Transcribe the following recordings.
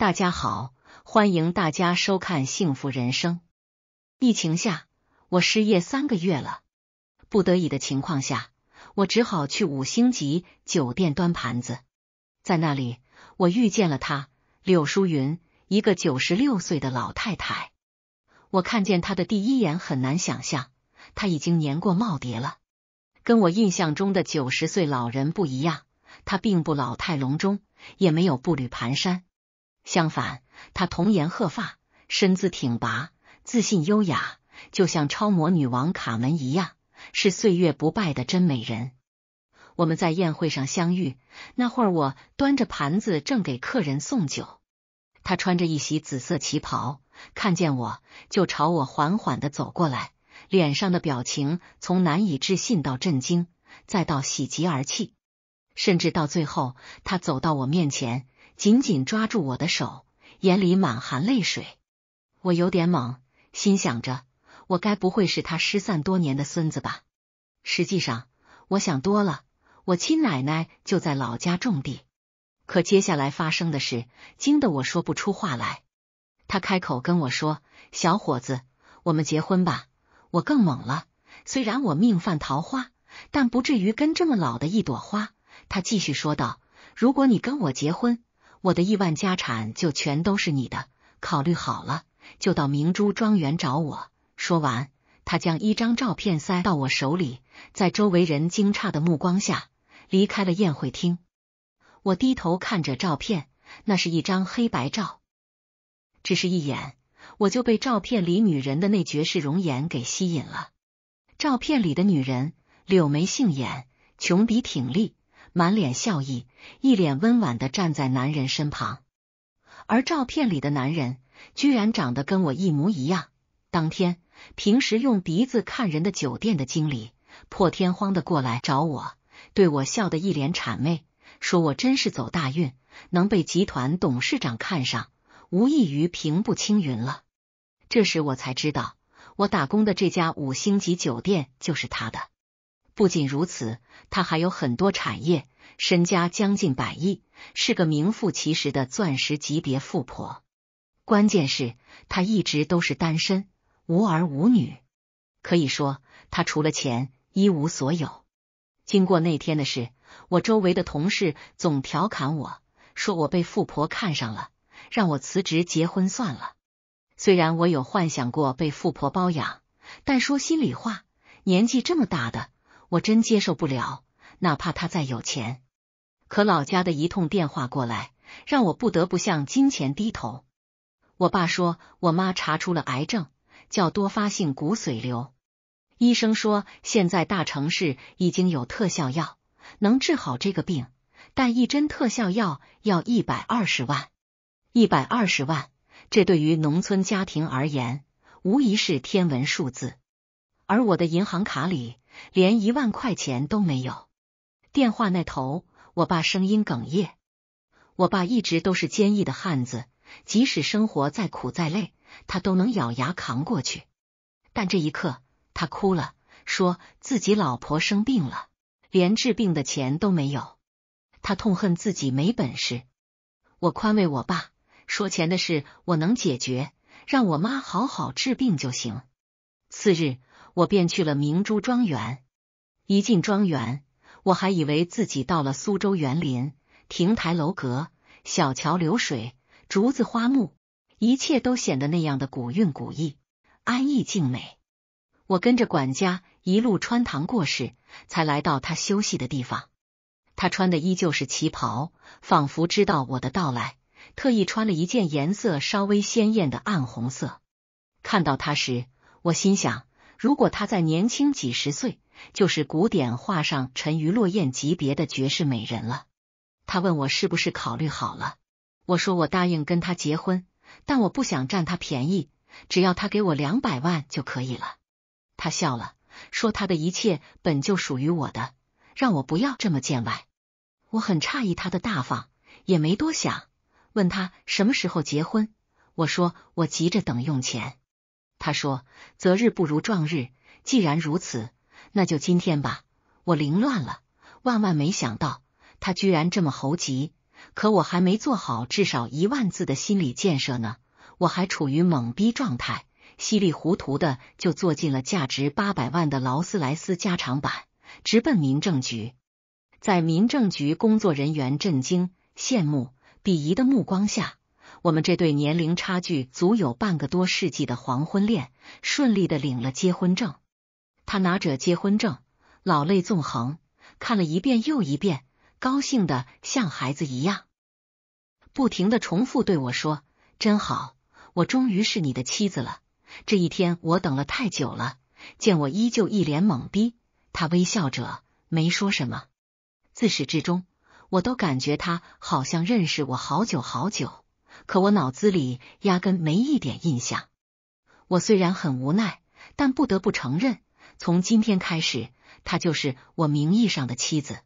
大家好，欢迎大家收看《幸福人生》。疫情下，我失业三个月了，不得已的情况下，我只好去五星级酒店端盘子。在那里，我遇见了她，柳淑云，一个九十六岁的老太太。我看见她的第一眼，很难想象她已经年过耄耋了，跟我印象中的九十岁老人不一样。她并不老态龙钟，也没有步履蹒跚。相反，她童颜鹤发，身姿挺拔，自信优雅，就像超模女王卡门一样，是岁月不败的真美人。我们在宴会上相遇，那会儿我端着盘子正给客人送酒，她穿着一袭紫色旗袍，看见我就朝我缓缓的走过来，脸上的表情从难以置信到震惊，再到喜极而泣，甚至到最后，她走到我面前。紧紧抓住我的手，眼里满含泪水。我有点懵，心想着：我该不会是他失散多年的孙子吧？实际上，我想多了。我亲奶奶就在老家种地。可接下来发生的事，惊得我说不出话来。他开口跟我说：“小伙子，我们结婚吧。”我更懵了。虽然我命犯桃花，但不至于跟这么老的一朵花。他继续说道：“如果你跟我结婚。”我的亿万家产就全都是你的，考虑好了就到明珠庄园找我。说完，他将一张照片塞到我手里，在周围人惊诧的目光下离开了宴会厅。我低头看着照片，那是一张黑白照，只是一眼我就被照片里女人的那绝世容颜给吸引了。照片里的女人，柳眉杏眼，琼鼻挺立。满脸笑意，一脸温婉的站在男人身旁，而照片里的男人居然长得跟我一模一样。当天，平时用鼻子看人的酒店的经理破天荒的过来找我，对我笑得一脸谄媚，说我真是走大运，能被集团董事长看上，无异于平步青云了。这时我才知道，我打工的这家五星级酒店就是他的。不仅如此，她还有很多产业，身家将近百亿，是个名副其实的钻石级别富婆。关键是她一直都是单身，无儿无女，可以说她除了钱一无所有。经过那天的事，我周围的同事总调侃我说我被富婆看上了，让我辞职结婚算了。虽然我有幻想过被富婆包养，但说心里话，年纪这么大的。我真接受不了，哪怕他再有钱。可老家的一通电话过来，让我不得不向金钱低头。我爸说，我妈查出了癌症，叫多发性骨髓瘤。医生说，现在大城市已经有特效药，能治好这个病，但一针特效药要一百二十万。一百二十万，这对于农村家庭而言，无疑是天文数字。而我的银行卡里。连一万块钱都没有。电话那头，我爸声音哽咽。我爸一直都是坚毅的汉子，即使生活再苦再累，他都能咬牙扛过去。但这一刻，他哭了，说自己老婆生病了，连治病的钱都没有。他痛恨自己没本事。我宽慰我爸，说钱的事我能解决，让我妈好好治病就行。次日。我便去了明珠庄园，一进庄园，我还以为自己到了苏州园林，亭台楼阁，小桥流水，竹子花木，一切都显得那样的古韵古意，安逸静美。我跟着管家一路穿堂过室，才来到他休息的地方。他穿的依旧是旗袍，仿佛知道我的到来，特意穿了一件颜色稍微鲜艳的暗红色。看到他时，我心想。如果他再年轻几十岁，就是古典画上沉鱼落雁级别的绝世美人了。他问我是不是考虑好了，我说我答应跟他结婚，但我不想占他便宜，只要他给我两百万就可以了。他笑了，说他的一切本就属于我的，让我不要这么见外。我很诧异他的大方，也没多想，问他什么时候结婚。我说我急着等用钱。他说：“择日不如撞日，既然如此，那就今天吧。”我凌乱了，万万没想到他居然这么猴急。可我还没做好至少一万字的心理建设呢，我还处于懵逼状态，稀里糊涂的就坐进了价值八百万的劳斯莱斯加长版，直奔民政局。在民政局工作人员震惊、羡慕、鄙夷的目光下。我们这对年龄差距足有半个多世纪的黄昏恋，顺利的领了结婚证。他拿着结婚证，老泪纵横，看了一遍又一遍，高兴的像孩子一样，不停的重复对我说：“真好，我终于是你的妻子了。”这一天我等了太久了。见我依旧一脸懵逼，他微笑着没说什么。自始至终，我都感觉他好像认识我好久好久。可我脑子里压根没一点印象。我虽然很无奈，但不得不承认，从今天开始，她就是我名义上的妻子。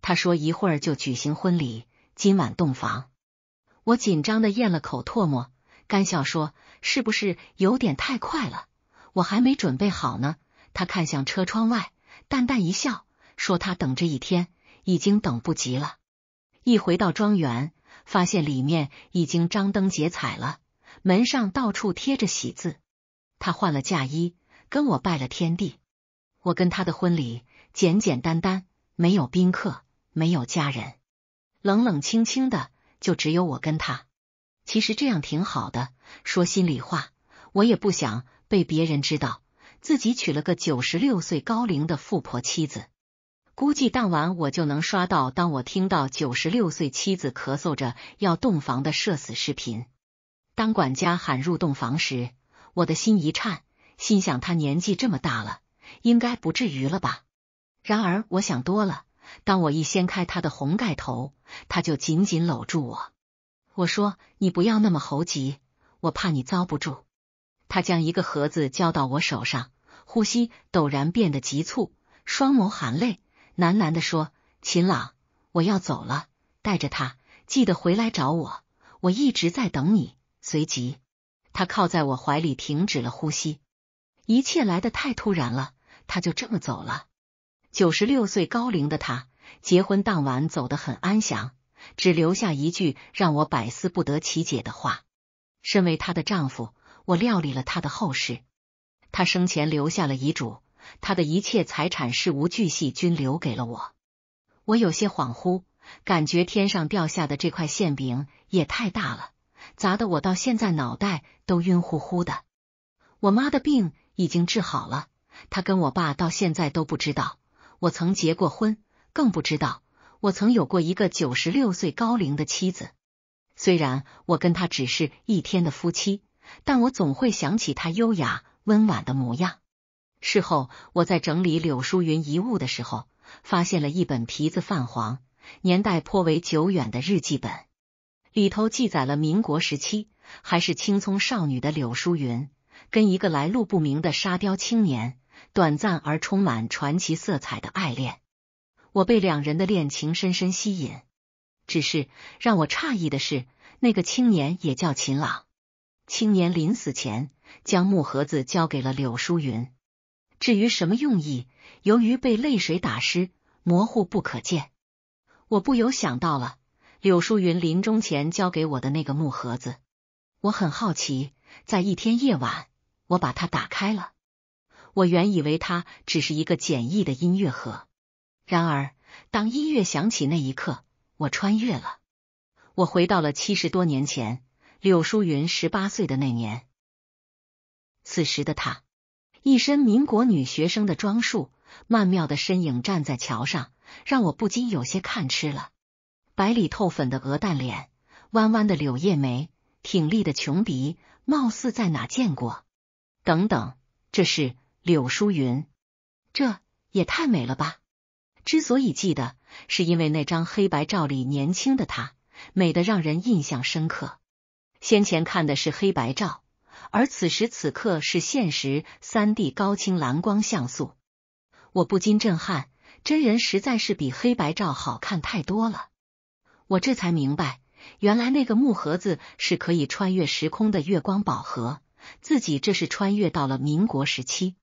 他说一会儿就举行婚礼，今晚洞房。我紧张的咽了口唾沫，干笑说：“是不是有点太快了？我还没准备好呢。”他看向车窗外，淡淡一笑，说：“他等这一天已经等不及了。”一回到庄园。发现里面已经张灯结彩了，门上到处贴着喜字。他换了嫁衣，跟我拜了天地。我跟他的婚礼简简单单，没有宾客，没有家人，冷冷清清的，就只有我跟他。其实这样挺好的，说心里话，我也不想被别人知道自己娶了个九十六岁高龄的富婆妻子。估计当晚我就能刷到，当我听到九十六岁妻子咳嗽着要洞房的社死视频。当管家喊入洞房时，我的心一颤，心想他年纪这么大了，应该不至于了吧？然而我想多了。当我一掀开他的红盖头，他就紧紧搂住我。我说：“你不要那么猴急，我怕你遭不住。”他将一个盒子交到我手上，呼吸陡然变得急促，双眸含泪。喃喃地说：“秦朗，我要走了，带着他，记得回来找我，我一直在等你。”随即，他靠在我怀里，停止了呼吸。一切来得太突然了，他就这么走了。九十六岁高龄的他，结婚当晚走得很安详，只留下一句让我百思不得其解的话。身为她的丈夫，我料理了她的后事。他生前留下了遗嘱。他的一切财产，事无巨细均留给了我。我有些恍惚，感觉天上掉下的这块馅饼也太大了，砸得我到现在脑袋都晕乎乎的。我妈的病已经治好了，她跟我爸到现在都不知道我曾结过婚，更不知道我曾有过一个九十六岁高龄的妻子。虽然我跟他只是一天的夫妻，但我总会想起他优雅温婉的模样。事后，我在整理柳淑云遗物的时候，发现了一本皮子泛黄、年代颇为久远的日记本，里头记载了民国时期还是青葱少女的柳淑云跟一个来路不明的沙雕青年短暂而充满传奇色彩的爱恋。我被两人的恋情深深吸引，只是让我诧异的是，那个青年也叫秦朗。青年临死前将木盒子交给了柳淑云。至于什么用意，由于被泪水打湿，模糊不可见。我不由想到了柳淑云临终前交给我的那个木盒子。我很好奇，在一天夜晚，我把它打开了。我原以为它只是一个简易的音乐盒，然而当音乐响起那一刻，我穿越了。我回到了七十多年前柳淑云十八岁的那年。此时的他。一身民国女学生的装束，曼妙的身影站在桥上，让我不禁有些看痴了。白里透粉的鹅蛋脸，弯弯的柳叶眉，挺立的琼鼻，貌似在哪见过。等等，这是柳淑云，这也太美了吧！之所以记得，是因为那张黑白照里年轻的她，美得让人印象深刻。先前看的是黑白照。而此时此刻是现实三 D 高清蓝光像素，我不禁震撼，真人实在是比黑白照好看太多了。我这才明白，原来那个木盒子是可以穿越时空的月光宝盒，自己这是穿越到了民国时期。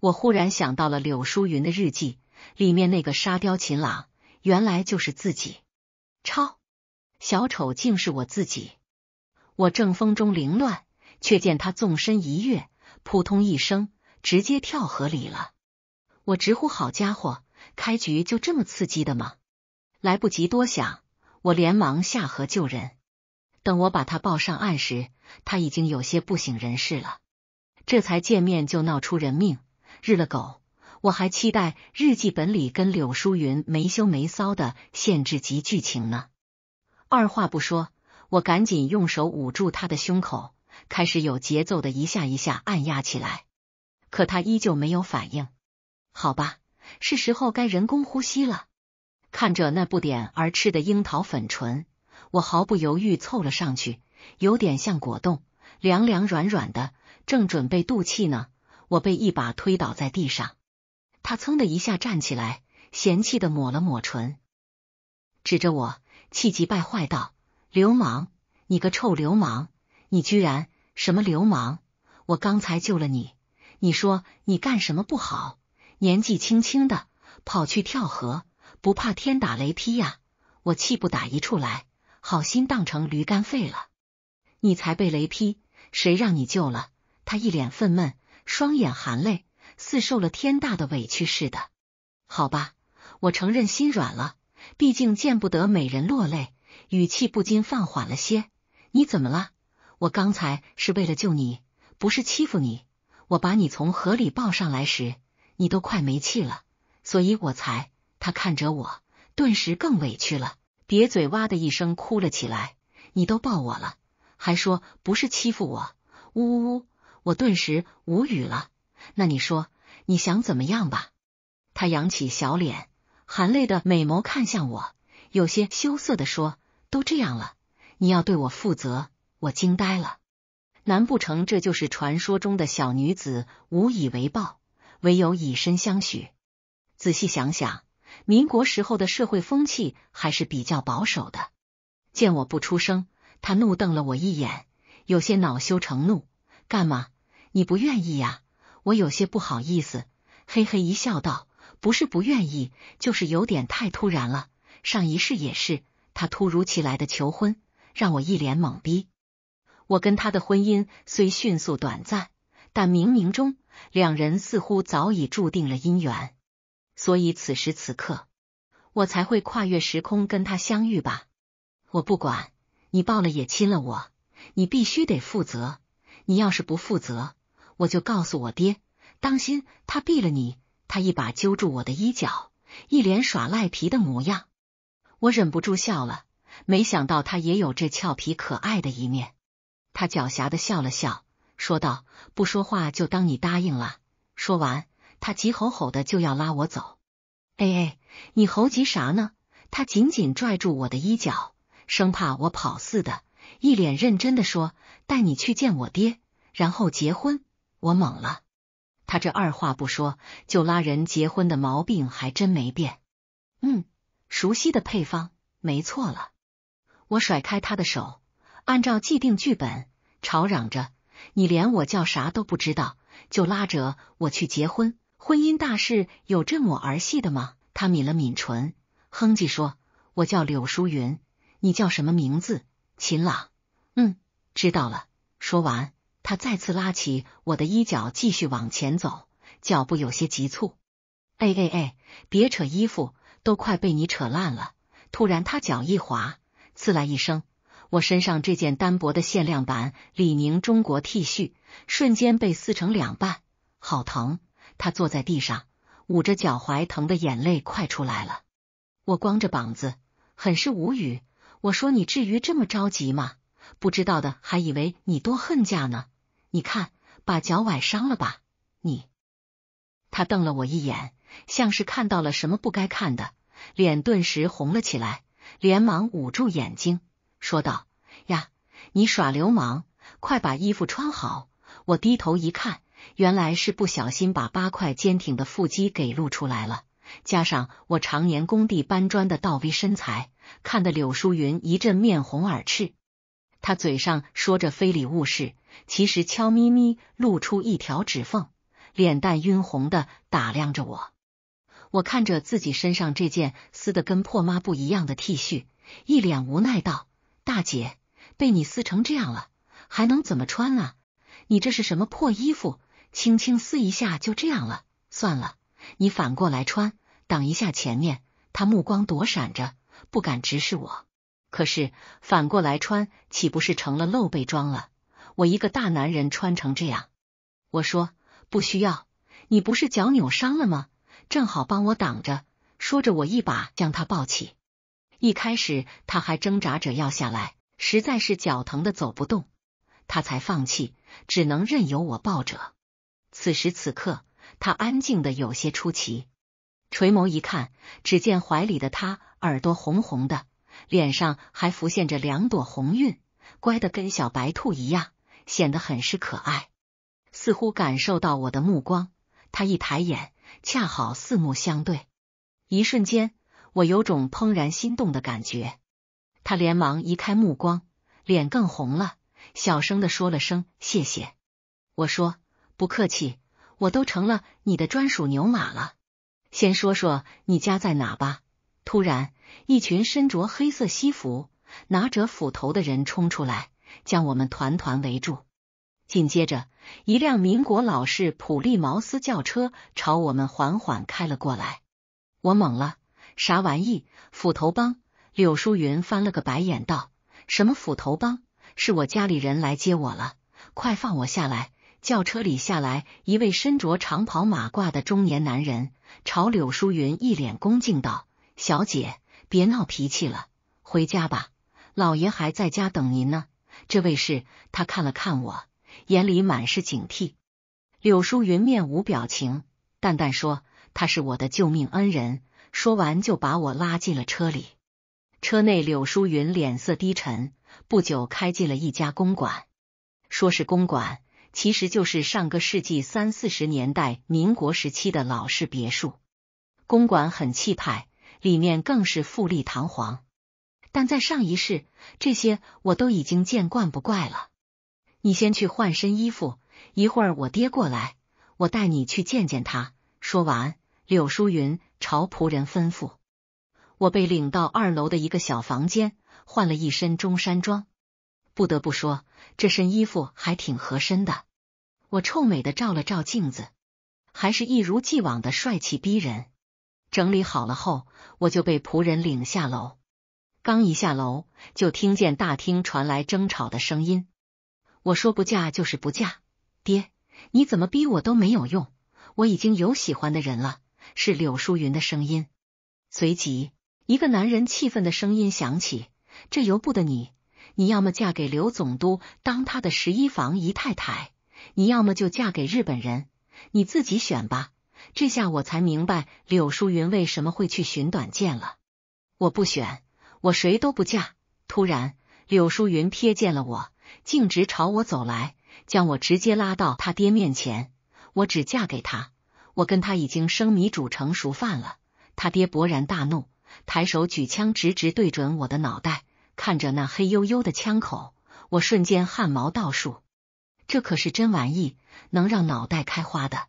我忽然想到了柳淑云的日记，里面那个沙雕秦朗，原来就是自己。超小丑竟是我自己，我正风中凌乱。却见他纵身一跃，扑通一声，直接跳河里了。我直呼好家伙，开局就这么刺激的吗？来不及多想，我连忙下河救人。等我把他抱上岸时，他已经有些不省人事了。这才见面就闹出人命，日了狗！我还期待日记本里跟柳淑云没羞没臊的限制级剧情呢。二话不说，我赶紧用手捂住他的胸口。开始有节奏的一下一下按压起来，可他依旧没有反应。好吧，是时候该人工呼吸了。看着那不点而吃的樱桃粉唇，我毫不犹豫凑了上去，有点像果冻，凉凉软软的。正准备渡气呢，我被一把推倒在地上。他噌的一下站起来，嫌弃的抹了抹唇，指着我，气急败坏道：“流氓，你个臭流氓，你居然！”什么流氓！我刚才救了你，你说你干什么不好？年纪轻轻的跑去跳河，不怕天打雷劈呀！我气不打一处来，好心当成驴肝肺了，你才被雷劈，谁让你救了他？一脸愤懑，双眼含泪，似受了天大的委屈似的。好吧，我承认心软了，毕竟见不得美人落泪，语气不禁放缓了些。你怎么了？我刚才是为了救你，不是欺负你。我把你从河里抱上来时，你都快没气了，所以我才……他看着我，顿时更委屈了，瘪嘴哇的一声哭了起来。你都抱我了，还说不是欺负我，呜呜呜！我顿时无语了。那你说你想怎么样吧？他扬起小脸，含泪的美眸看向我，有些羞涩的说：“都这样了，你要对我负责。”我惊呆了，难不成这就是传说中的小女子无以为报，唯有以身相许？仔细想想，民国时候的社会风气还是比较保守的。见我不出声，他怒瞪了我一眼，有些恼羞成怒。干嘛？你不愿意呀？我有些不好意思，嘿嘿一笑，道：“不是不愿意，就是有点太突然了。上一世也是，他突如其来的求婚，让我一脸懵逼。”我跟他的婚姻虽迅速短暂，但冥冥中两人似乎早已注定了姻缘，所以此时此刻我才会跨越时空跟他相遇吧。我不管你抱了也亲了我，你必须得负责。你要是不负责，我就告诉我爹，当心他毙了你。他一把揪住我的衣角，一脸耍赖皮的模样，我忍不住笑了。没想到他也有这俏皮可爱的一面。他狡黠的笑了笑，说道：“不说话就当你答应了。”说完，他急吼吼的就要拉我走。“哎哎，你猴急啥呢？”他紧紧拽住我的衣角，生怕我跑似的，一脸认真的说：“带你去见我爹，然后结婚。”我懵了，他这二话不说就拉人结婚的毛病还真没变。嗯，熟悉的配方，没错了。我甩开他的手。按照既定剧本，吵嚷着你连我叫啥都不知道，就拉着我去结婚。婚姻大事有这么儿戏的吗？他抿了抿唇，哼唧说：“我叫柳淑云，你叫什么名字？”秦朗，嗯，知道了。说完，他再次拉起我的衣角，继续往前走，脚步有些急促。哎哎哎，别扯衣服，都快被你扯烂了！突然，他脚一滑，刺啦一声。我身上这件单薄的限量版李宁中国 T 恤瞬间被撕成两半，好疼！他坐在地上，捂着脚踝，疼的眼泪快出来了。我光着膀子，很是无语。我说：“你至于这么着急吗？不知道的还以为你多恨嫁呢。你看，把脚崴伤了吧？”你他瞪了我一眼，像是看到了什么不该看的，脸顿时红了起来，连忙捂住眼睛。说道呀，你耍流氓！快把衣服穿好。我低头一看，原来是不小心把八块坚挺的腹肌给露出来了。加上我常年工地搬砖的倒 v 身材，看得柳淑云一阵面红耳赤。他嘴上说着非礼勿视，其实悄咪咪露出一条指缝，脸蛋晕红的打量着我。我看着自己身上这件撕的跟破抹布一样的 T 恤，一脸无奈道。大姐被你撕成这样了，还能怎么穿啊？你这是什么破衣服？轻轻撕一下就这样了，算了，你反过来穿，挡一下前面。他目光躲闪着，不敢直视我。可是反过来穿，岂不是成了露背装了？我一个大男人穿成这样，我说不需要。你不是脚扭伤了吗？正好帮我挡着。说着，我一把将他抱起。一开始他还挣扎着要下来，实在是脚疼的走不动，他才放弃，只能任由我抱着。此时此刻，他安静的有些出奇。垂眸一看，只见怀里的他耳朵红红的，脸上还浮现着两朵红晕，乖的跟小白兔一样，显得很是可爱。似乎感受到我的目光，他一抬眼，恰好四目相对，一瞬间。我有种怦然心动的感觉，他连忙移开目光，脸更红了，小声的说了声谢谢。我说不客气，我都成了你的专属牛马了。先说说你家在哪吧。突然，一群身着黑色西服、拿着斧头的人冲出来，将我们团团围住。紧接着，一辆民国老式普利茅斯轿车朝我们缓缓开了过来。我懵了。啥玩意？斧头帮！柳淑云翻了个白眼，道：“什么斧头帮？是我家里人来接我了，快放我下来！”轿车里下来一位身着长袍马褂的中年男人，朝柳淑云一脸恭敬道：“小姐，别闹脾气了，回家吧，老爷还在家等您呢。”这位是他看了看我，眼里满是警惕。柳淑云面无表情，淡淡说：“他是我的救命恩人。”说完，就把我拉进了车里。车内，柳淑云脸色低沉。不久，开进了一家公馆。说是公馆，其实就是上个世纪三四十年代民国时期的老式别墅。公馆很气派，里面更是富丽堂皇。但在上一世，这些我都已经见惯不怪了。你先去换身衣服，一会儿我爹过来，我带你去见见他。说完。柳淑云朝仆人吩咐：“我被领到二楼的一个小房间，换了一身中山装。不得不说，这身衣服还挺合身的。我臭美的照了照镜子，还是一如既往的帅气逼人。整理好了后，我就被仆人领下楼。刚一下楼，就听见大厅传来争吵的声音。我说不嫁就是不嫁，爹，你怎么逼我都没有用，我已经有喜欢的人了。”是柳淑云的声音，随即一个男人气愤的声音响起：“这由不得你，你要么嫁给刘总督当他的十一房姨太太，你要么就嫁给日本人，你自己选吧。”这下我才明白柳淑云为什么会去寻短见了。我不选，我谁都不嫁。突然，柳淑云瞥见了我，径直朝我走来，将我直接拉到他爹面前。我只嫁给他。我跟他已经生米煮成熟饭了。他爹勃然大怒，抬手举枪，直直对准我的脑袋。看着那黑黝黝的枪口，我瞬间汗毛倒竖。这可是真玩意，能让脑袋开花的。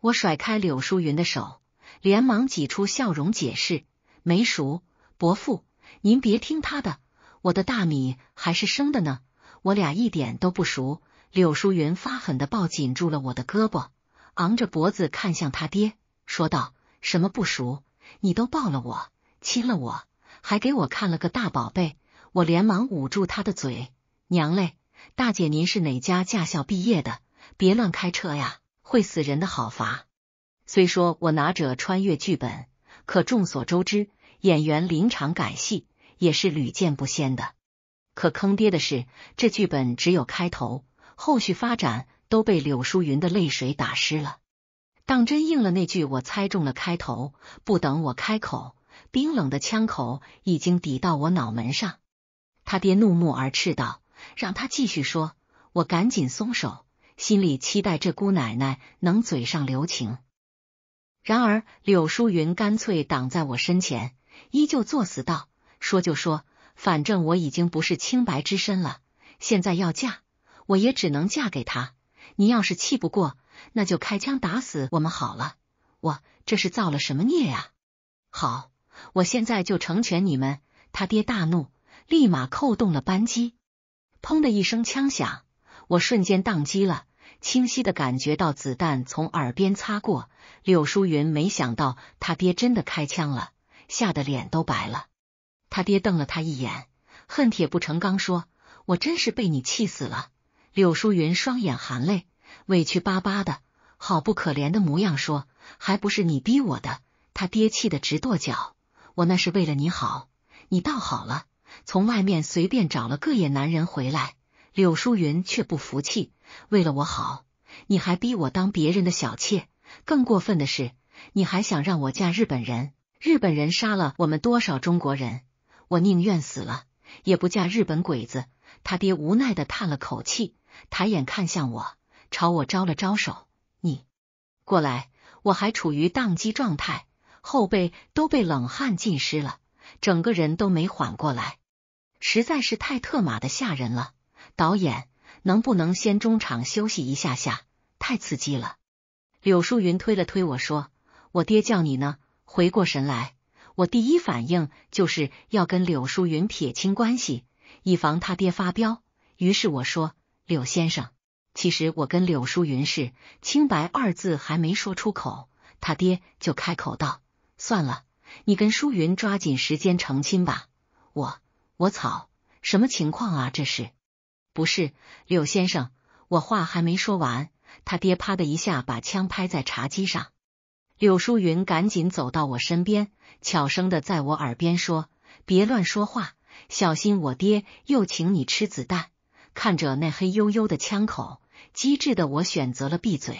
我甩开柳淑云的手，连忙挤出笑容解释：“没熟，伯父，您别听他的，我的大米还是生的呢。我俩一点都不熟。”柳淑云发狠的抱紧住了我的胳膊。昂着脖子看向他爹，说道：“什么不熟？你都抱了我，亲了我，还给我看了个大宝贝。”我连忙捂住他的嘴：“娘嘞，大姐，您是哪家驾校毕业的？别乱开车呀，会死人的，好罚。”虽说我拿着穿越剧本，可众所周知，演员临场改戏也是屡见不鲜的。可坑爹的是，这剧本只有开头，后续发展。都被柳淑云的泪水打湿了，当真应了那句“我猜中了”。开头不等我开口，冰冷的枪口已经抵到我脑门上。他爹怒目而斥道：“让他继续说！”我赶紧松手，心里期待这姑奶奶能嘴上留情。然而柳淑云干脆挡在我身前，依旧作死道：“说就说，反正我已经不是清白之身了，现在要嫁，我也只能嫁给他。”你要是气不过，那就开枪打死我们好了。我这是造了什么孽呀？好，我现在就成全你们。他爹大怒，立马扣动了扳机，砰的一声枪响，我瞬间宕机了，清晰的感觉到子弹从耳边擦过。柳淑云没想到他爹真的开枪了，吓得脸都白了。他爹瞪了他一眼，恨铁不成钢说：“我真是被你气死了。”柳淑云双眼含泪，委屈巴巴的，好不可怜的模样，说：“还不是你逼我的。”他爹气得直跺脚：“我那是为了你好，你倒好了，从外面随便找了个野男人回来。”柳淑云却不服气：“为了我好，你还逼我当别人的小妾？更过分的是，你还想让我嫁日本人？日本人杀了我们多少中国人？我宁愿死了，也不嫁日本鬼子。”他爹无奈的叹了口气。抬眼看向我，朝我招了招手，你过来。我还处于宕机状态，后背都被冷汗浸湿了，整个人都没缓过来，实在是太特马的吓人了。导演，能不能先中场休息一下下？太刺激了。柳淑云推了推我说：“我爹叫你呢。”回过神来，我第一反应就是要跟柳淑云撇清关系，以防他爹发飙。于是我说。柳先生，其实我跟柳淑云是清白二字还没说出口，他爹就开口道：“算了，你跟淑云抓紧时间成亲吧。”我我草，什么情况啊？这是不是柳先生？我话还没说完，他爹啪的一下把枪拍在茶几上。柳淑云赶紧走到我身边，悄声的在我耳边说：“别乱说话，小心我爹又请你吃子弹。”看着那黑黝黝的枪口，机智的我选择了闭嘴。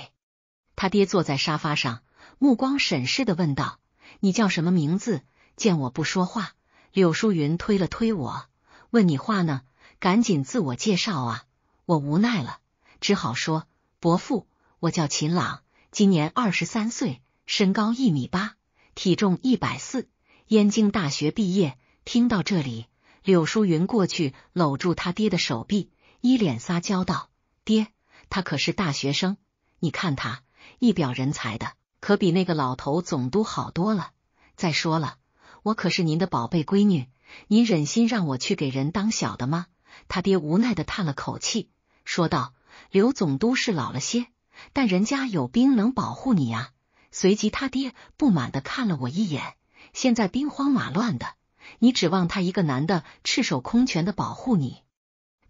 他爹坐在沙发上，目光审视的问道：“你叫什么名字？”见我不说话，柳淑云推了推我，问：“你话呢？赶紧自我介绍啊！”我无奈了，只好说：“伯父，我叫秦朗，今年二十三岁，身高一米八，体重一百四，燕京大学毕业。”听到这里，柳淑云过去搂住他爹的手臂。一脸撒娇道：“爹，他可是大学生，你看他一表人才的，可比那个老头总督好多了。再说了，我可是您的宝贝闺女，您忍心让我去给人当小的吗？”他爹无奈的叹了口气，说道：“刘总督是老了些，但人家有兵能保护你呀。”随即他爹不满的看了我一眼：“现在兵荒马乱的，你指望他一个男的赤手空拳的保护你？”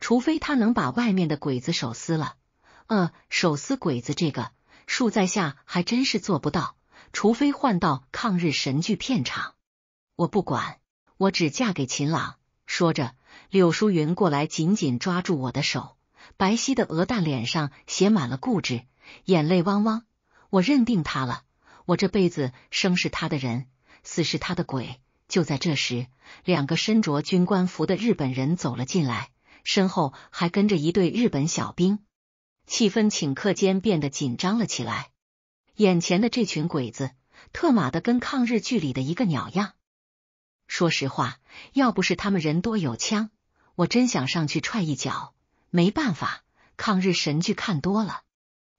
除非他能把外面的鬼子手撕了，呃，手撕鬼子这个恕在下还真是做不到。除非换到抗日神剧片场，我不管，我只嫁给秦朗。说着，柳淑云过来紧紧抓住我的手，白皙的鹅蛋脸上写满了固执，眼泪汪汪。我认定他了，我这辈子生是他的人，死是他的鬼。就在这时，两个身着军官服的日本人走了进来。身后还跟着一队日本小兵，气氛顷刻间变得紧张了起来。眼前的这群鬼子，特马的跟抗日剧里的一个鸟样。说实话，要不是他们人多有枪，我真想上去踹一脚。没办法，抗日神剧看多了。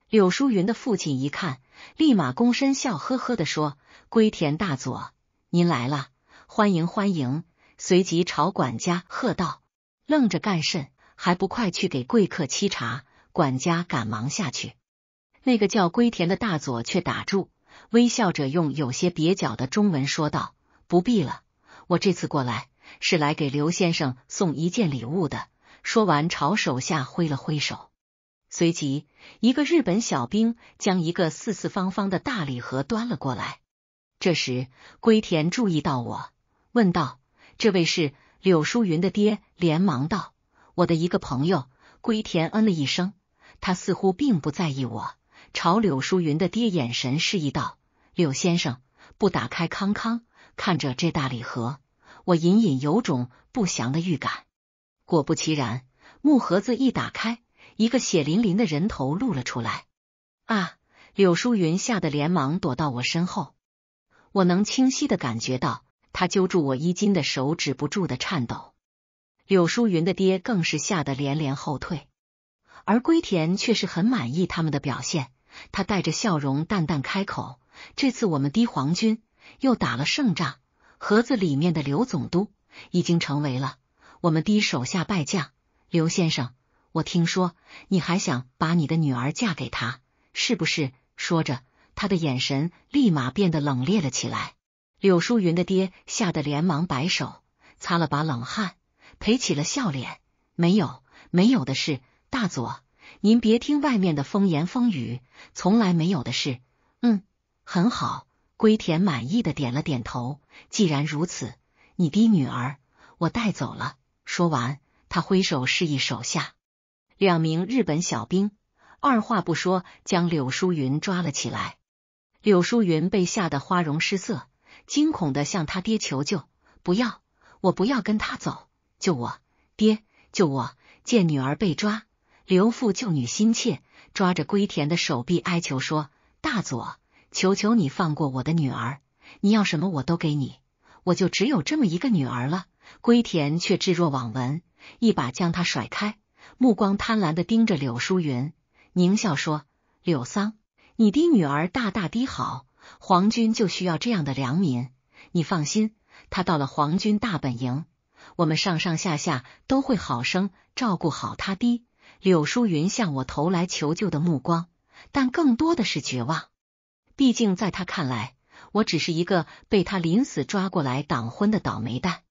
柳淑云的父亲一看，立马躬身笑呵呵的说：“龟田大佐，您来了，欢迎欢迎。”随即朝管家喝道。愣着干甚？还不快去给贵客沏茶！管家赶忙下去。那个叫龟田的大佐却打住，微笑着用有些蹩脚的中文说道：“不必了，我这次过来是来给刘先生送一件礼物的。”说完，朝手下挥了挥手，随即一个日本小兵将一个四四方方的大礼盒端了过来。这时，龟田注意到我，问道：“这位是？”柳淑云的爹连忙道：“我的一个朋友。”龟田嗯了一声，他似乎并不在意我，朝柳淑云的爹眼神示意道：“柳先生，不打开康康。”看着这大礼盒，我隐隐有种不祥的预感。果不其然，木盒子一打开，一个血淋淋的人头露了出来啊！柳淑云吓得连忙躲到我身后，我能清晰的感觉到。他揪住我衣襟的手止不住的颤抖，柳淑云的爹更是吓得连连后退，而龟田却是很满意他们的表现。他带着笑容淡淡开口：“这次我们敌皇军又打了胜仗，盒子里面的刘总督已经成为了我们的手下败将。刘先生，我听说你还想把你的女儿嫁给他，是不是？”说着，他的眼神立马变得冷冽了起来。柳淑云的爹吓得连忙摆手，擦了把冷汗，赔起了笑脸：“没有，没有的事。大佐，您别听外面的风言风语，从来没有的事。”嗯，很好。龟田满意的点了点头。既然如此，你的女儿我带走了。说完，他挥手示意手下两名日本小兵，二话不说将柳淑云抓了起来。柳淑云被吓得花容失色。惊恐的向他爹求救，不要我不要跟他走，救我，爹，救我！见女儿被抓，刘父救女心切，抓着龟田的手臂哀求说：“大佐，求求你放过我的女儿，你要什么我都给你，我就只有这么一个女儿了。”龟田却置若罔闻，一把将他甩开，目光贪婪的盯着柳淑云，狞笑说：“柳桑，你的女儿大大的好。”皇军就需要这样的良民，你放心，他到了皇军大本营，我们上上下下都会好生照顾好他。的柳淑云向我投来求救的目光，但更多的是绝望。毕竟在他看来，我只是一个被他临死抓过来挡婚的倒霉蛋。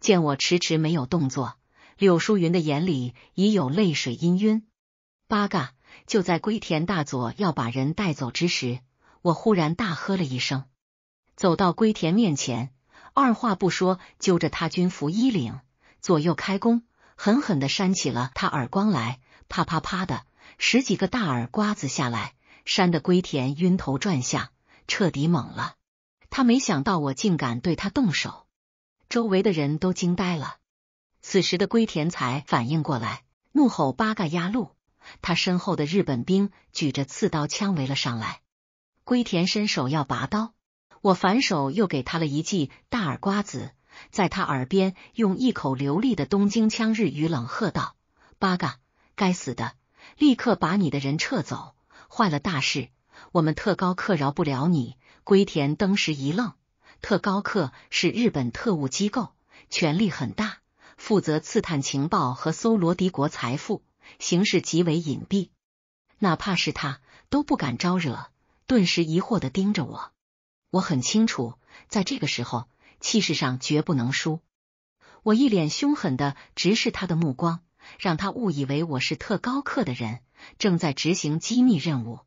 见我迟迟没有动作，柳淑云的眼里已有泪水氤氲。八嘎！就在龟田大佐要把人带走之时。我忽然大喝了一声，走到龟田面前，二话不说揪着他军服衣领，左右开弓，狠狠的扇起了他耳光来，啪啪啪的十几个大耳瓜子下来，扇得龟田晕头转向，彻底懵了。他没想到我竟敢对他动手，周围的人都惊呆了。此时的龟田才反应过来，怒吼：“八嘎压路！”他身后的日本兵举着刺刀枪围了上来。龟田伸手要拔刀，我反手又给他了一记大耳瓜子，在他耳边用一口流利的东京腔日语冷喝道：“八嘎，该死的！立刻把你的人撤走，坏了大事！我们特高课饶不了你。”龟田登时一愣，特高课是日本特务机构，权力很大，负责刺探情报和搜罗敌国财富，形势极为隐蔽，哪怕是他都不敢招惹。顿时疑惑的盯着我，我很清楚，在这个时候气势上绝不能输。我一脸凶狠的直视他的目光，让他误以为我是特高课的人，正在执行机密任务。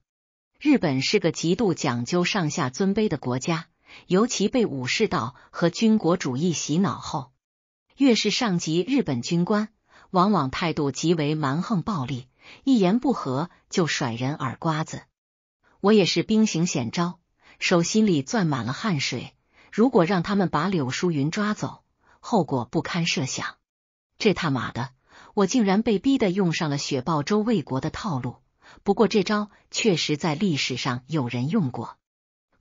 日本是个极度讲究上下尊卑的国家，尤其被武士道和军国主义洗脑后，越是上级日本军官，往往态度极为蛮横暴力，一言不合就甩人耳瓜子。我也是兵行险招，手心里攥满了汗水。如果让他们把柳淑云抓走，后果不堪设想。这他妈的，我竟然被逼的用上了雪豹周卫国的套路。不过这招确实在历史上有人用过。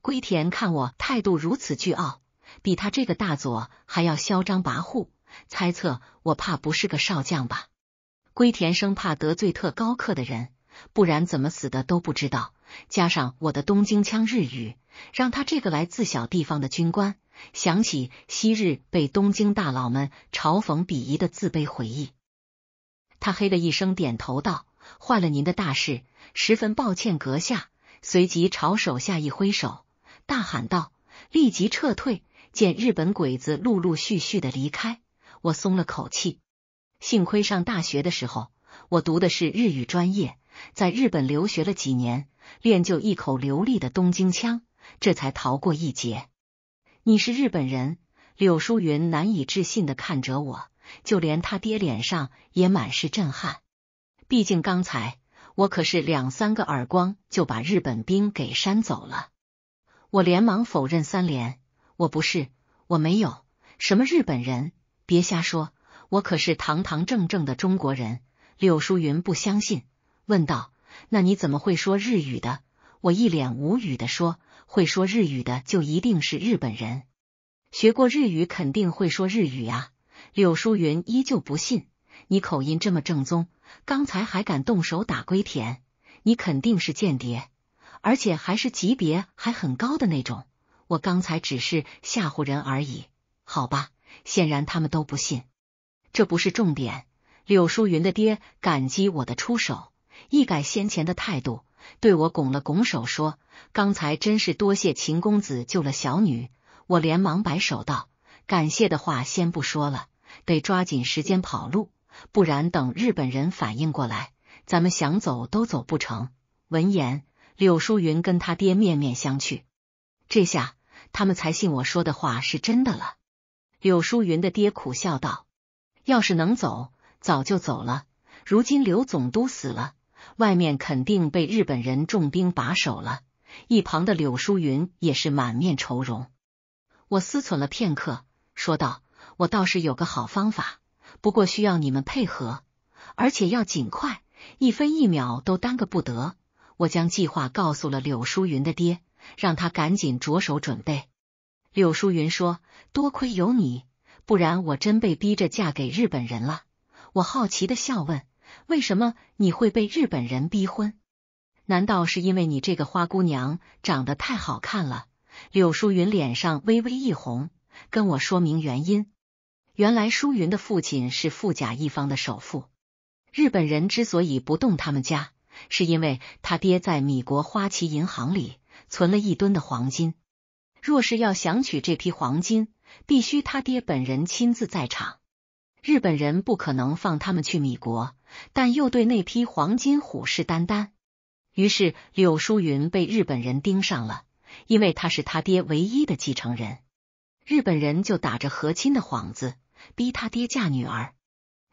龟田看我态度如此倨傲，比他这个大佐还要嚣张跋扈，猜测我怕不是个少将吧？龟田生怕得罪特高课的人，不然怎么死的都不知道。加上我的东京腔日语，让他这个来自小地方的军官想起昔日被东京大佬们嘲讽鄙夷的自卑回忆。他嘿的一声点头道：“坏了您的大事，十分抱歉，阁下。”随即朝手下一挥手，大喊道：“立即撤退！”见日本鬼子陆陆续续的离开，我松了口气。幸亏上大学的时候我读的是日语专业，在日本留学了几年。练就一口流利的东京腔，这才逃过一劫。你是日本人？柳淑云难以置信地看着我，就连他爹脸上也满是震撼。毕竟刚才我可是两三个耳光就把日本兵给扇走了。我连忙否认三连，我不是，我没有什么日本人，别瞎说，我可是堂堂正正的中国人。柳淑云不相信，问道。那你怎么会说日语的？我一脸无语的说：“会说日语的就一定是日本人，学过日语肯定会说日语啊。”柳淑云依旧不信。你口音这么正宗，刚才还敢动手打龟田，你肯定是间谍，而且还是级别还很高的那种。我刚才只是吓唬人而已，好吧。显然他们都不信，这不是重点。柳淑云的爹感激我的出手。一改先前的态度，对我拱了拱手，说：“刚才真是多谢秦公子救了小女。”我连忙摆手道：“感谢的话先不说了，得抓紧时间跑路，不然等日本人反应过来，咱们想走都走不成。”闻言，柳淑云跟他爹面面相觑，这下他们才信我说的话是真的了。柳淑云的爹苦笑道：“要是能走，早就走了，如今刘总督死了。”外面肯定被日本人重兵把守了。一旁的柳淑云也是满面愁容。我思忖了片刻，说道：“我倒是有个好方法，不过需要你们配合，而且要尽快，一分一秒都耽搁不得。”我将计划告诉了柳淑云的爹，让他赶紧着手准备。柳淑云说：“多亏有你，不然我真被逼着嫁给日本人了。”我好奇的笑问。为什么你会被日本人逼婚？难道是因为你这个花姑娘长得太好看了？柳淑云脸上微微一红，跟我说明原因。原来淑云的父亲是富甲一方的首富，日本人之所以不动他们家，是因为他爹在米国花旗银行里存了一吨的黄金，若是要想取这批黄金，必须他爹本人亲自在场。日本人不可能放他们去米国，但又对那批黄金虎视眈眈。于是柳淑云被日本人盯上了，因为他是他爹唯一的继承人。日本人就打着和亲的幌子，逼他爹嫁女儿。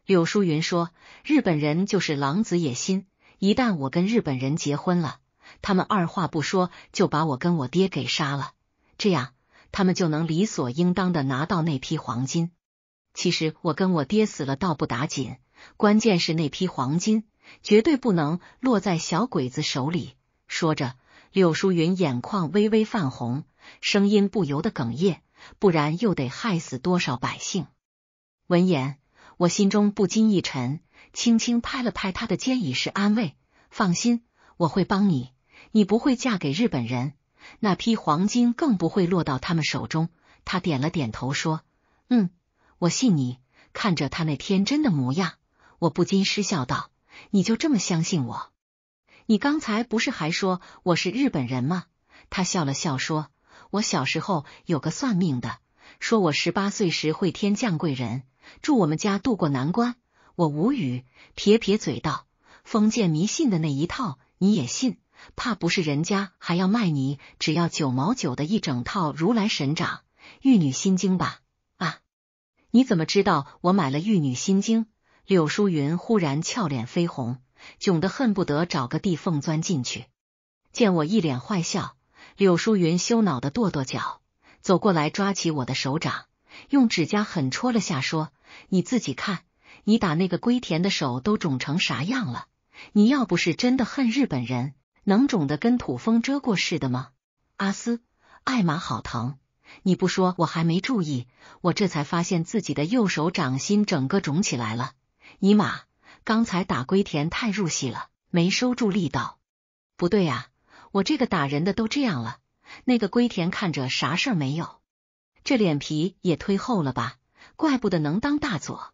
柳淑云说：“日本人就是狼子野心，一旦我跟日本人结婚了，他们二话不说就把我跟我爹给杀了，这样他们就能理所应当的拿到那批黄金。”其实我跟我爹死了倒不打紧，关键是那批黄金绝对不能落在小鬼子手里。说着，柳淑云眼眶微微泛红，声音不由得哽咽，不然又得害死多少百姓？闻言，我心中不禁一沉，轻轻拍了拍她的肩，以示安慰。放心，我会帮你，你不会嫁给日本人，那批黄金更不会落到他们手中。她点了点头，说：“嗯。”我信你，看着他那天真的模样，我不禁失笑道：“你就这么相信我？你刚才不是还说我是日本人吗？”他笑了笑说：“我小时候有个算命的，说我十八岁时会天降贵人，助我们家渡过难关。”我无语，撇撇嘴道：“封建迷信的那一套你也信？怕不是人家还要卖你只要九毛九的一整套《如来神掌》《玉女心经》吧？”你怎么知道我买了《玉女心经》？柳淑云忽然俏脸绯红，窘得恨不得找个地缝钻进去。见我一脸坏笑，柳淑云羞恼的跺跺脚，走过来抓起我的手掌，用指甲狠戳了下，说：“你自己看，你打那个龟田的手都肿成啥样了？你要不是真的恨日本人，能肿的跟土蜂蛰过似的吗？”阿斯，艾玛，好疼！你不说我还没注意，我这才发现自己的右手掌心整个肿起来了。尼玛，刚才打龟田太入戏了，没收住力道。不对呀，我这个打人的都这样了，那个龟田看着啥事儿没有，这脸皮也忒厚了吧？怪不得能当大佐。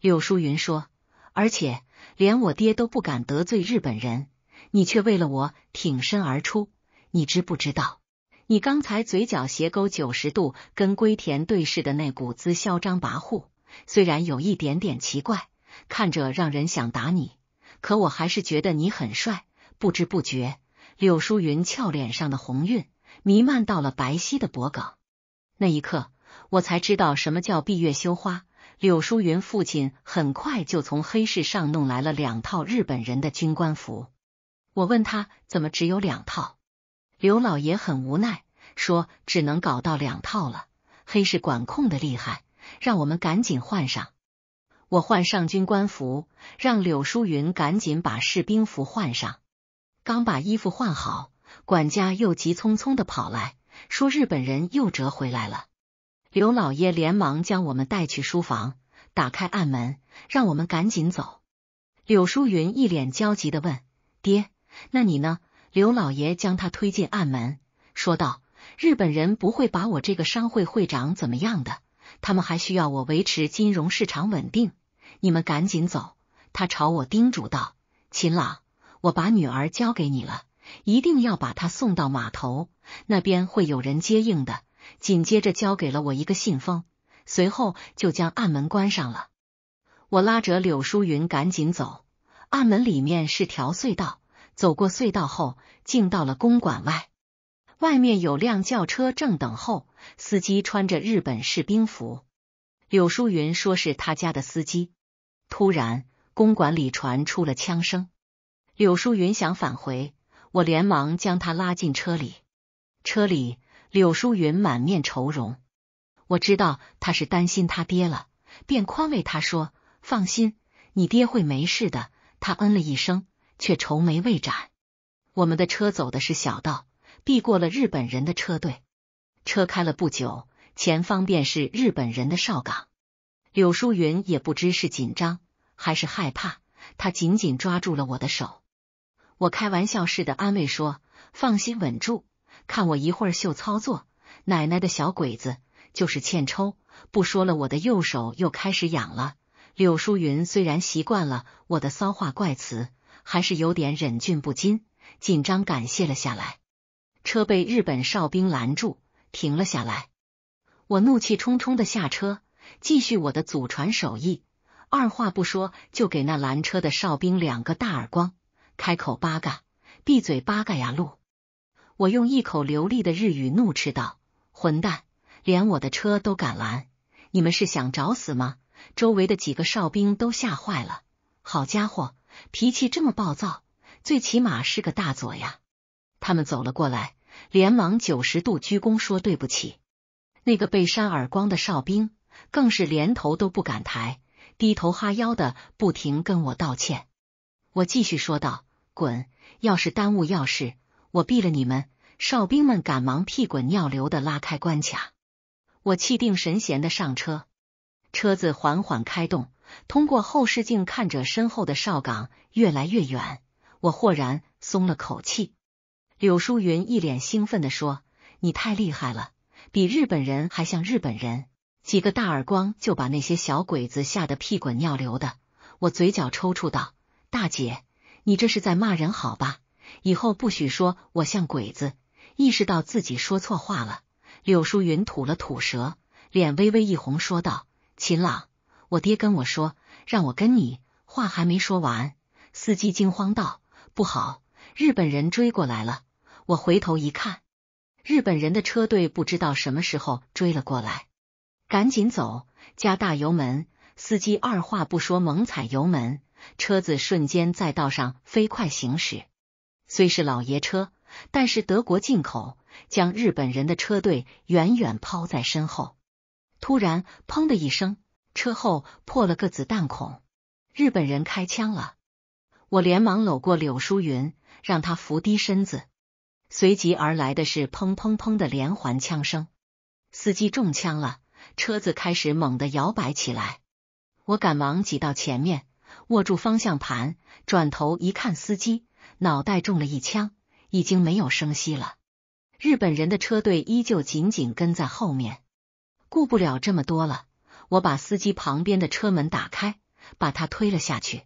柳淑云说，而且连我爹都不敢得罪日本人，你却为了我挺身而出，你知不知道？你刚才嘴角斜勾九十度，跟龟田对视的那股子嚣张跋扈，虽然有一点点奇怪，看着让人想打你，可我还是觉得你很帅。不知不觉，柳淑云俏脸上的红晕弥漫到了白皙的脖颈。那一刻，我才知道什么叫闭月羞花。柳淑云父亲很快就从黑市上弄来了两套日本人的军官服。我问他怎么只有两套，刘老爷很无奈。说只能搞到两套了，黑市管控的厉害，让我们赶紧换上。我换上军官服，让柳淑云赶紧把士兵服换上。刚把衣服换好，管家又急匆匆的跑来说日本人又折回来了。刘老爷连忙将我们带去书房，打开暗门，让我们赶紧走。柳淑云一脸焦急的问：“爹，那你呢？”刘老爷将他推进暗门，说道。日本人不会把我这个商会会长怎么样的，他们还需要我维持金融市场稳定。你们赶紧走，他朝我叮嘱道：“秦朗，我把女儿交给你了，一定要把她送到码头那边，会有人接应的。”紧接着交给了我一个信封，随后就将暗门关上了。我拉着柳淑云赶紧走，暗门里面是条隧道，走过隧道后进到了公馆外。外面有辆轿车正等候，司机穿着日本士兵服。柳淑云说是他家的司机。突然，公馆里传出了枪声。柳淑云想返回，我连忙将他拉进车里。车里，柳淑云满面愁容。我知道他是担心他爹了，便宽慰他说：“放心，你爹会没事的。”他嗯了一声，却愁眉未展。我们的车走的是小道。避过了日本人的车队，车开了不久，前方便是日本人的哨岗。柳淑云也不知是紧张还是害怕，她紧紧抓住了我的手。我开玩笑似的安慰说：“放心，稳住，看我一会儿秀操作。”奶奶的小鬼子就是欠抽，不说了。我的右手又开始痒了。柳淑云虽然习惯了我的骚话怪词，还是有点忍俊不禁，紧张感谢了下来。车被日本哨兵拦住，停了下来。我怒气冲冲的下车，继续我的祖传手艺。二话不说，就给那拦车的哨兵两个大耳光，开口八嘎，闭嘴八嘎呀路！我用一口流利的日语怒斥道：“混蛋，连我的车都敢拦，你们是想找死吗？”周围的几个哨兵都吓坏了。好家伙，脾气这么暴躁，最起码是个大佐呀！他们走了过来。连忙九十度鞠躬说对不起，那个被扇耳光的哨兵更是连头都不敢抬，低头哈腰的不停跟我道歉。我继续说道：“滚！要是耽误要事，我毙了你们！”哨兵们赶忙屁滚尿流的拉开关卡。我气定神闲的上车，车子缓缓开动，通过后视镜看着身后的哨岗越来越远，我豁然松了口气。柳淑云一脸兴奋地说：“你太厉害了，比日本人还像日本人，几个大耳光就把那些小鬼子吓得屁滚尿流的。”我嘴角抽搐道：“大姐，你这是在骂人好吧？以后不许说我像鬼子。”意识到自己说错话了，柳淑云吐了吐舌，脸微微一红，说道：“秦朗，我爹跟我说，让我跟你……”话还没说完，司机惊慌道：“不好，日本人追过来了！”我回头一看，日本人的车队不知道什么时候追了过来，赶紧走，加大油门。司机二话不说，猛踩油门，车子瞬间在道上飞快行驶。虽是老爷车，但是德国进口，将日本人的车队远远抛在身后。突然，砰的一声，车后破了个子弹孔，日本人开枪了。我连忙搂过柳淑云，让她伏低身子。随即而来的是砰砰砰的连环枪声，司机中枪了，车子开始猛地摇摆起来。我赶忙挤到前面，握住方向盘，转头一看，司机脑袋中了一枪，已经没有声息了。日本人的车队依旧紧紧跟在后面，顾不了这么多了。我把司机旁边的车门打开，把他推了下去。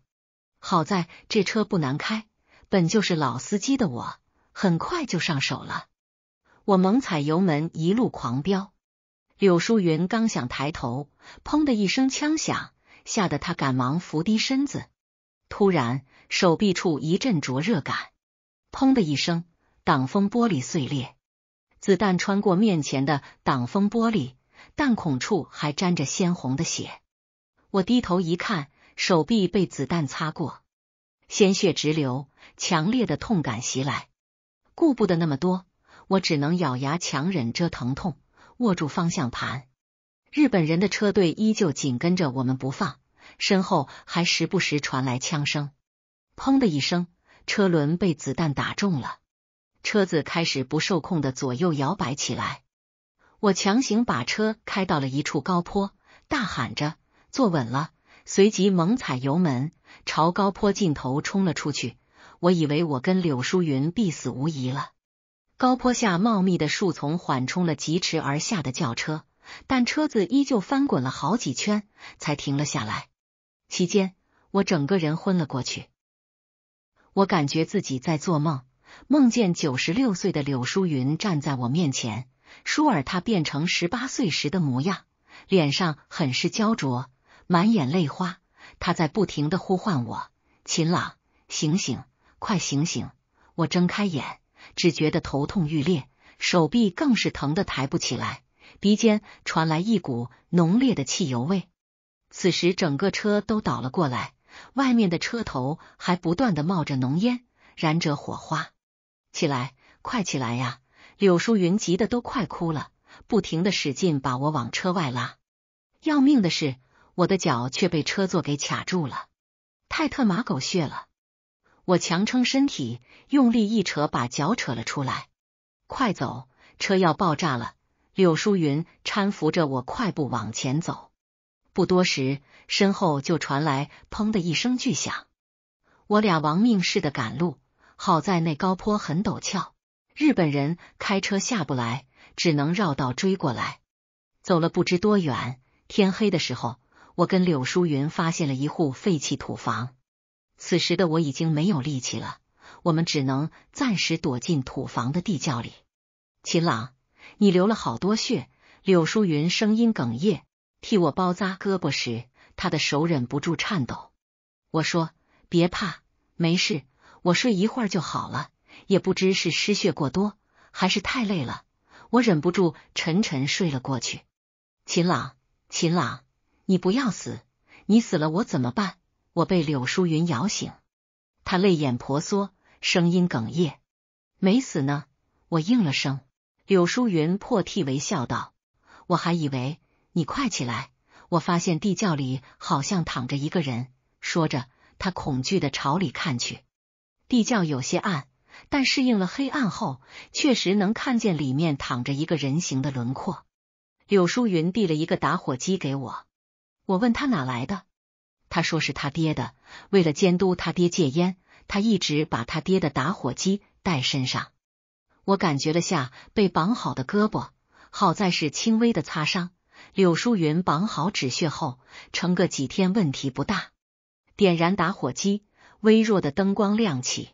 好在这车不难开，本就是老司机的我。很快就上手了，我猛踩油门，一路狂飙。柳淑云刚想抬头，砰的一声枪响，吓得她赶忙伏低身子。突然，手臂处一阵灼热感，砰的一声，挡风玻璃碎裂，子弹穿过面前的挡风玻璃，弹孔处还沾着鲜红的血。我低头一看，手臂被子弹擦过，鲜血直流，强烈的痛感袭来。顾不得那么多，我只能咬牙强忍着疼痛，握住方向盘。日本人的车队依旧紧跟着我们不放，身后还时不时传来枪声。砰的一声，车轮被子弹打中了，车子开始不受控的左右摇摆起来。我强行把车开到了一处高坡，大喊着“坐稳了”，随即猛踩油门，朝高坡尽头冲了出去。我以为我跟柳淑云必死无疑了。高坡下茂密的树丛缓冲了疾驰而下的轿车，但车子依旧翻滚了好几圈才停了下来。期间，我整个人昏了过去。我感觉自己在做梦，梦见九十六岁的柳淑云站在我面前，舒尔他变成十八岁时的模样，脸上很是焦灼，满眼泪花。他在不停的呼唤我：“秦朗，醒醒！”快醒醒！我睁开眼，只觉得头痛欲裂，手臂更是疼得抬不起来，鼻尖传来一股浓烈的汽油味。此时整个车都倒了过来，外面的车头还不断的冒着浓烟，燃着火花。起来，快起来呀！柳淑云急得都快哭了，不停的使劲把我往车外拉。要命的是，我的脚却被车座给卡住了，太特马狗血了！我强撑身体，用力一扯，把脚扯了出来。快走，车要爆炸了！柳淑云搀扶着我，快步往前走。不多时，身后就传来砰的一声巨响。我俩亡命似的赶路，好在那高坡很陡峭，日本人开车下不来，只能绕道追过来。走了不知多远，天黑的时候，我跟柳淑云发现了一户废弃土房。此时的我已经没有力气了，我们只能暂时躲进土房的地窖里。秦朗，你流了好多血，柳淑云声音哽咽，替我包扎胳膊时，她的手忍不住颤抖。我说：“别怕，没事，我睡一会儿就好了。”也不知是失血过多，还是太累了，我忍不住沉沉睡了过去。秦朗，秦朗，你不要死，你死了我怎么办？我被柳淑云摇醒，她泪眼婆娑，声音哽咽：“没死呢。”我应了声。柳淑云破涕为笑道：“我还以为你快起来，我发现地窖里好像躺着一个人。”说着，他恐惧的朝里看去。地窖有些暗，但适应了黑暗后，确实能看见里面躺着一个人形的轮廓。柳淑云递了一个打火机给我，我问他哪来的。他说是他爹的，为了监督他爹戒烟，他一直把他爹的打火机带身上。我感觉了下被绑好的胳膊，好在是轻微的擦伤，柳淑云绑好止血后，撑个几天问题不大。点燃打火机，微弱的灯光亮起，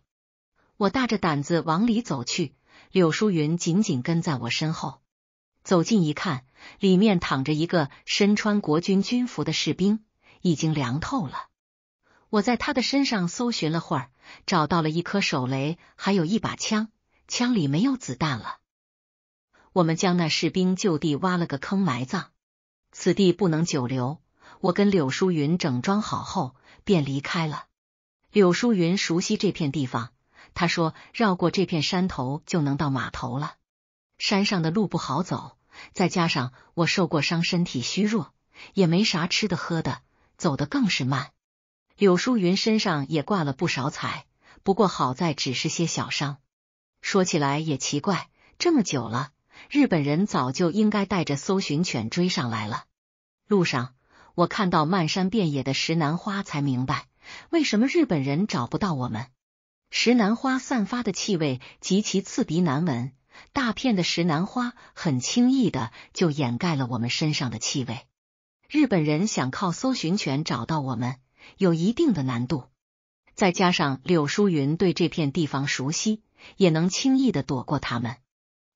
我大着胆子往里走去，柳淑云紧紧跟在我身后。走近一看，里面躺着一个身穿国军军服的士兵。已经凉透了。我在他的身上搜寻了会儿，找到了一颗手雷，还有一把枪，枪里没有子弹了。我们将那士兵就地挖了个坑埋葬。此地不能久留，我跟柳淑云整装好后便离开了。柳淑云熟悉这片地方，他说绕过这片山头就能到码头了。山上的路不好走，再加上我受过伤，身体虚弱，也没啥吃的喝的。走得更是慢，柳淑云身上也挂了不少彩，不过好在只是些小伤。说起来也奇怪，这么久了，日本人早就应该带着搜寻犬追上来了。路上我看到漫山遍野的石楠花，才明白为什么日本人找不到我们。石楠花散发的气味极其刺鼻难闻，大片的石楠花很轻易的就掩盖了我们身上的气味。日本人想靠搜寻犬找到我们，有一定的难度。再加上柳淑云对这片地方熟悉，也能轻易的躲过他们。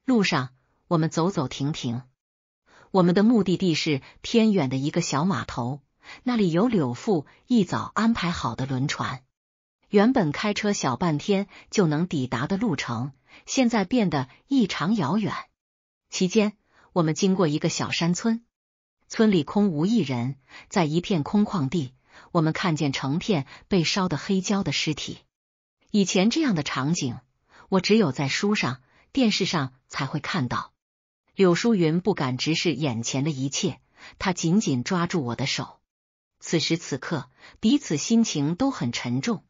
路上我们走走停停，我们的目的地是偏远的一个小码头，那里有柳父一早安排好的轮船。原本开车小半天就能抵达的路程，现在变得异常遥远。期间，我们经过一个小山村。村里空无一人，在一片空旷地，我们看见成片被烧得黑焦的尸体。以前这样的场景，我只有在书上、电视上才会看到。柳淑云不敢直视眼前的一切，她紧紧抓住我的手。此时此刻，彼此心情都很沉重。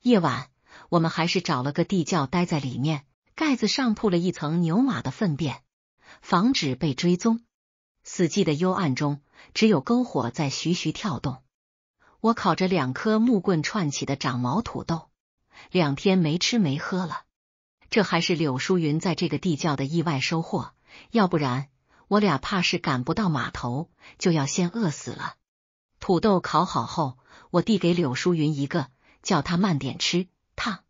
夜晚，我们还是找了个地窖待在里面，盖子上铺了一层牛马的粪便，防止被追踪。死寂的幽暗中，只有篝火在徐徐跳动。我烤着两颗木棍串起的长毛土豆，两天没吃没喝了。这还是柳淑云在这个地窖的意外收获，要不然我俩怕是赶不到码头，就要先饿死了。土豆烤好后，我递给柳淑云一个，叫她慢点吃，烫。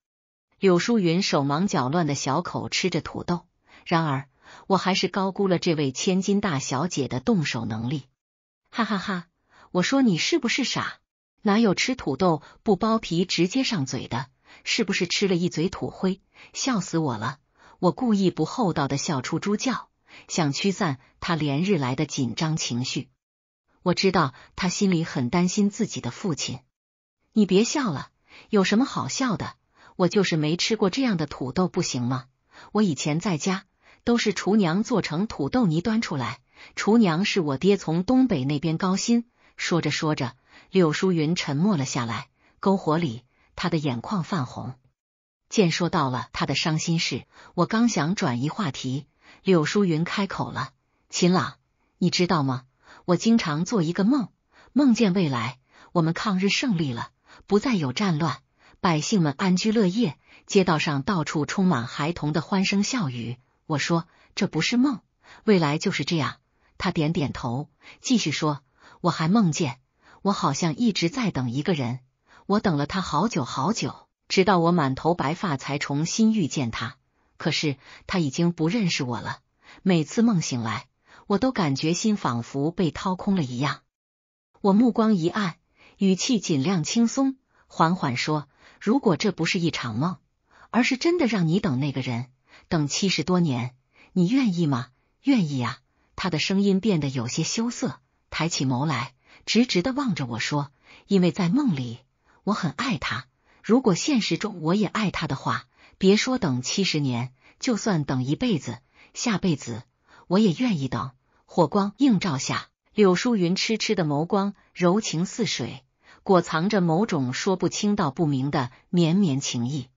柳淑云手忙脚乱的小口吃着土豆，然而。我还是高估了这位千金大小姐的动手能力，哈哈哈！我说你是不是傻？哪有吃土豆不剥皮直接上嘴的？是不是吃了一嘴土灰？笑死我了！我故意不厚道的笑出猪叫，想驱散他连日来的紧张情绪。我知道他心里很担心自己的父亲。你别笑了，有什么好笑的？我就是没吃过这样的土豆，不行吗？我以前在家。都是厨娘做成土豆泥端出来，厨娘是我爹从东北那边高薪。说着说着，柳淑云沉默了下来。篝火里，她的眼眶泛红。见说到了她的伤心事，我刚想转移话题，柳淑云开口了：“秦朗，你知道吗？我经常做一个梦，梦见未来我们抗日胜利了，不再有战乱，百姓们安居乐业，街道上到处充满孩童的欢声笑语。”我说：“这不是梦，未来就是这样。”他点点头，继续说：“我还梦见，我好像一直在等一个人，我等了他好久好久，直到我满头白发才重新遇见他。可是他已经不认识我了。每次梦醒来，我都感觉心仿佛被掏空了一样。”我目光一暗，语气尽量轻松，缓缓说：“如果这不是一场梦，而是真的让你等那个人？”等七十多年，你愿意吗？愿意啊！他的声音变得有些羞涩，抬起眸来，直直的望着我说：“因为在梦里，我很爱他。如果现实中我也爱他的话，别说等七十年，就算等一辈子，下辈子我也愿意等。”火光映照下，柳淑云痴痴的眸光，柔情似水，裹藏着某种说不清道不明的绵绵情意。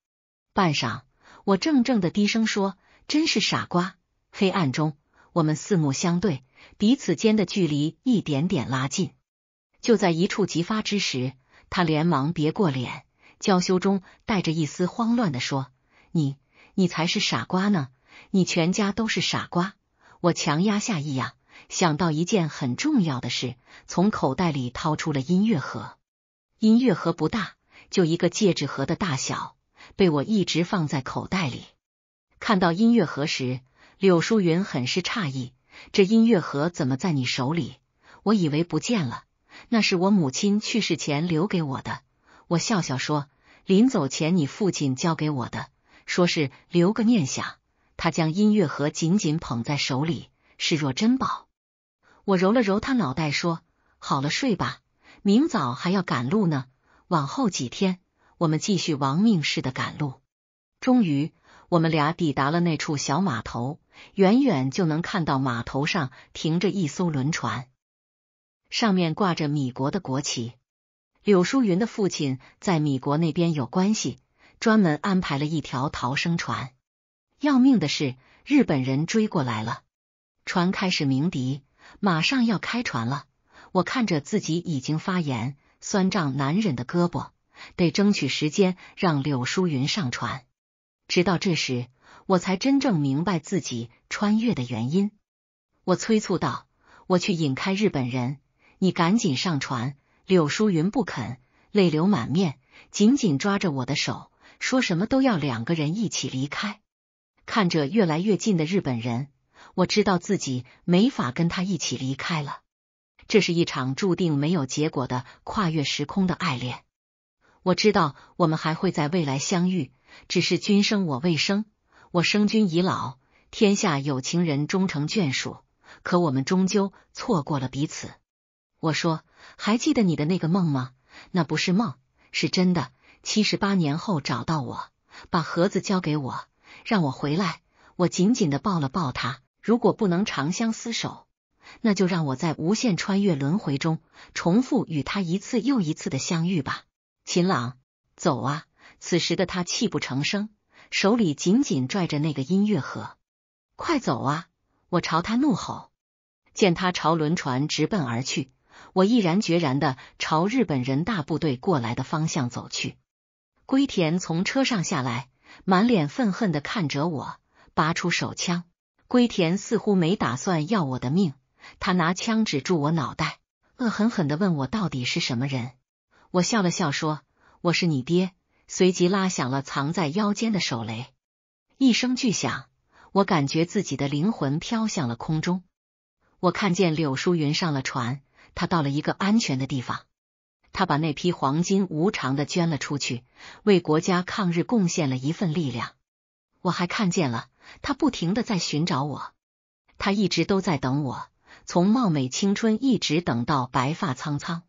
半晌。我怔怔的低声说：“真是傻瓜！”黑暗中，我们四目相对，彼此间的距离一点点拉近。就在一触即发之时，他连忙别过脸，娇羞中带着一丝慌乱的说：“你，你才是傻瓜呢！你全家都是傻瓜！”我强压下异样，想到一件很重要的事，从口袋里掏出了音乐盒。音乐盒不大，就一个戒指盒的大小。被我一直放在口袋里。看到音乐盒时，柳淑云很是诧异，这音乐盒怎么在你手里？我以为不见了。那是我母亲去世前留给我的。我笑笑说，临走前你父亲交给我的，说是留个念想。他将音乐盒紧紧捧在手里，视若珍宝。我揉了揉他脑袋，说，好了，睡吧，明早还要赶路呢。往后几天。我们继续亡命似的赶路，终于，我们俩抵达了那处小码头，远远就能看到码头上停着一艘轮船，上面挂着米国的国旗。柳淑云的父亲在米国那边有关系，专门安排了一条逃生船。要命的是，日本人追过来了，船开始鸣笛，马上要开船了。我看着自己已经发炎、酸胀难忍的胳膊。得争取时间让柳淑云上船。直到这时，我才真正明白自己穿越的原因。我催促道：“我去引开日本人，你赶紧上船。”柳淑云不肯，泪流满面，紧紧抓着我的手，说什么都要两个人一起离开。看着越来越近的日本人，我知道自己没法跟他一起离开了。这是一场注定没有结果的跨越时空的爱恋。我知道我们还会在未来相遇，只是君生我未生，我生君已老。天下有情人终成眷属，可我们终究错过了彼此。我说，还记得你的那个梦吗？那不是梦，是真的。七十八年后找到我，把盒子交给我，让我回来。我紧紧的抱了抱他。如果不能长相厮守，那就让我在无限穿越轮回中，重复与他一次又一次的相遇吧。秦朗，走啊！此时的他泣不成声，手里紧紧拽着那个音乐盒。快走啊！我朝他怒吼。见他朝轮船直奔而去，我毅然决然的朝日本人大部队过来的方向走去。龟田从车上下来，满脸愤恨的看着我，拔出手枪。龟田似乎没打算要我的命，他拿枪指住我脑袋，恶狠狠的问我到底是什么人。我笑了笑，说：“我是你爹。”随即拉响了藏在腰间的手雷，一声巨响，我感觉自己的灵魂飘向了空中。我看见柳淑云上了船，她到了一个安全的地方。他把那批黄金无偿的捐了出去，为国家抗日贡献了一份力量。我还看见了他不停的在寻找我，他一直都在等我，从貌美青春一直等到白发苍苍。